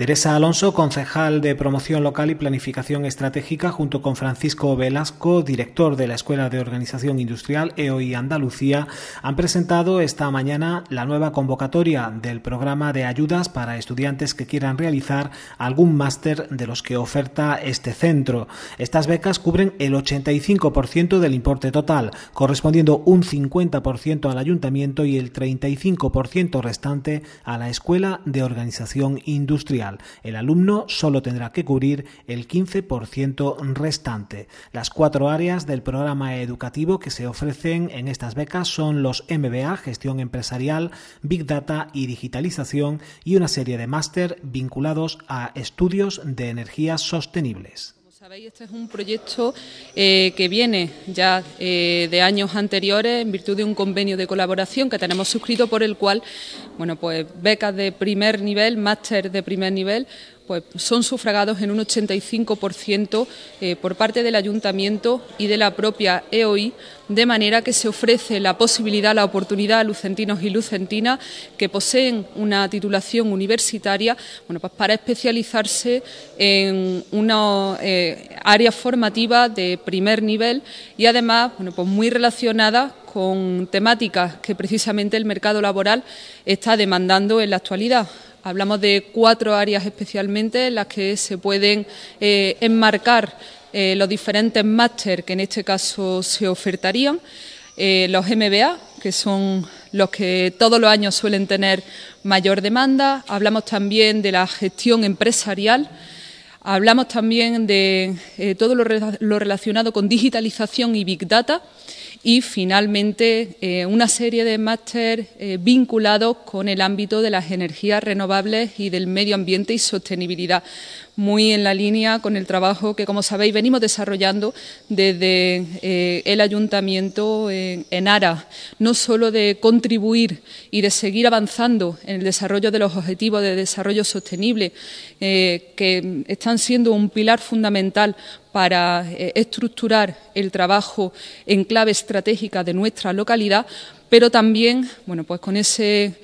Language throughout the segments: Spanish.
Teresa Alonso, concejal de Promoción Local y Planificación Estratégica, junto con Francisco Velasco, director de la Escuela de Organización Industrial EOI Andalucía, han presentado esta mañana la nueva convocatoria del programa de ayudas para estudiantes que quieran realizar algún máster de los que oferta este centro. Estas becas cubren el 85% del importe total, correspondiendo un 50% al ayuntamiento y el 35% restante a la Escuela de Organización Industrial. El alumno solo tendrá que cubrir el 15% restante. Las cuatro áreas del programa educativo que se ofrecen en estas becas son los MBA, Gestión Empresarial, Big Data y Digitalización y una serie de máster vinculados a estudios de energías sostenibles sabéis, este es un proyecto eh, que viene ya eh, de años anteriores en virtud de un convenio de colaboración que tenemos suscrito por el cual, bueno, pues becas de primer nivel, máster de primer nivel, pues, son sufragados en un 85% eh, por parte del ayuntamiento y de la propia EOI, de manera que se ofrece la posibilidad, la oportunidad a lucentinos y lucentinas que poseen una titulación universitaria bueno, pues, para especializarse en una áreas eh, área formativa de primer nivel y además bueno, pues muy relacionadas con temáticas que precisamente el mercado laboral está demandando en la actualidad. Hablamos de cuatro áreas especialmente en las que se pueden eh, enmarcar eh, los diferentes máster que en este caso se ofertarían. Eh, los MBA, que son los que todos los años suelen tener mayor demanda. Hablamos también de la gestión empresarial Hablamos también de eh, todo lo, relacionado con digitalización y Big Data y, finalmente, eh, una serie de máster eh, vinculados con el ámbito de las energías renovables y del medio ambiente y sostenibilidad muy en la línea con el trabajo que, como sabéis, venimos desarrollando desde eh, el ayuntamiento en, Ara, no solo de contribuir y de seguir avanzando en el desarrollo de los objetivos de desarrollo sostenible, eh, que están siendo un pilar fundamental para eh, estructurar el trabajo en clave estratégica de nuestra localidad, pero también, bueno, pues con ese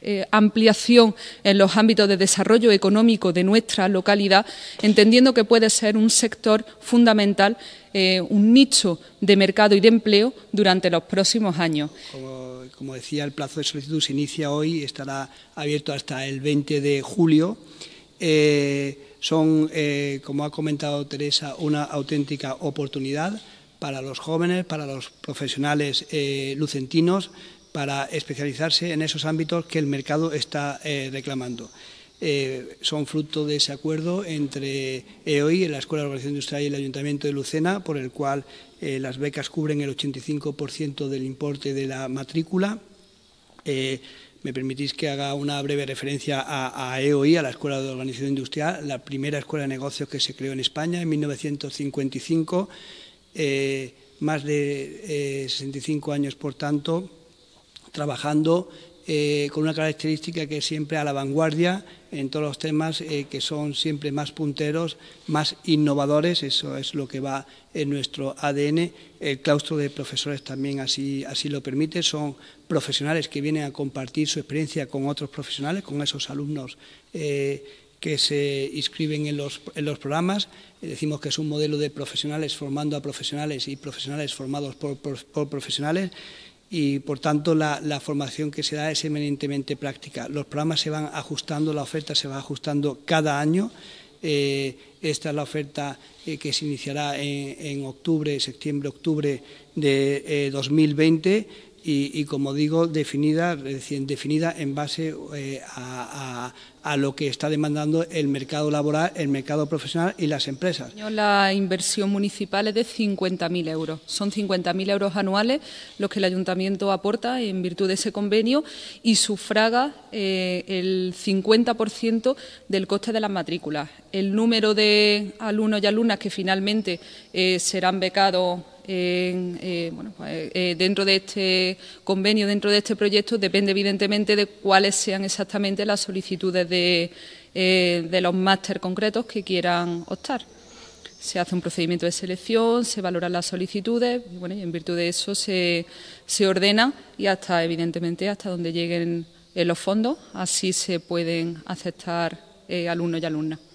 eh, ampliación en los ámbitos de desarrollo económico de nuestra localidad, entendiendo que puede ser un sector fundamental, eh, un nicho de mercado y de empleo durante los próximos años. Como, decía, el plazo de solicitud se inicia hoy, ...y estará abierto hasta el 20 de julio. Eh, son, como ha comentado Teresa, una auténtica oportunidad para los jóvenes, para los profesionales lucentinos, para especializarse en esos ámbitos que el mercado está eh, reclamando. Eh, son fruto de ese acuerdo entre EOI, la Escuela de Organización Industrial y el Ayuntamiento de Lucena, por el cual eh, las becas cubren el 85% del importe de la matrícula. me permitís que haga una breve referencia a, a, EOI, a la Escuela de Organización Industrial, la primera escuela de negocios que se creó en España en 1955. más de 65 años, por tanto, trabajando eh, con una característica que es siempre a la vanguardia en todos los temas eh, que son siempre más punteros, más innovadores, eso es lo que va en nuestro ADN. El claustro de profesores también así, así lo permite, son profesionales que vienen a compartir su experiencia con otros profesionales, con esos alumnos. Eh, que se inscriben en los, en los programas. Decimos que es un modelo de profesionales formando a profesionales y profesionales formados por profesionales y por tanto la, formación que se da es eminentemente práctica. Los programas se van ajustando, la oferta se va ajustando cada año. Eh, esta es la oferta eh, que se iniciará en, octubre, septiembre-octubre de 2020 eh, y, como digo, definida, definida en base a a lo que está demandando el mercado laboral, el mercado profesional y las empresas. La inversión municipal es de 50.000 euros. Son 50.000 euros anuales los que el ayuntamiento aporta en virtud de ese convenio y sufraga eh, el 50% del coste de las matrículas. El número de alumnos y alumnas que finalmente eh, serán becados eh, pues, dentro de este convenio, dentro de este proyecto, depende evidentemente de cuáles sean exactamente las solicitudes eh, de, los máster concretos que quieran optar. Se hace un procedimiento de selección, se valoran las solicitudes y, bueno, y en virtud de eso se, se ordena y hasta, evidentemente, hasta donde lleguen eh, los fondos, así se pueden aceptar eh, alumnos y alumnas.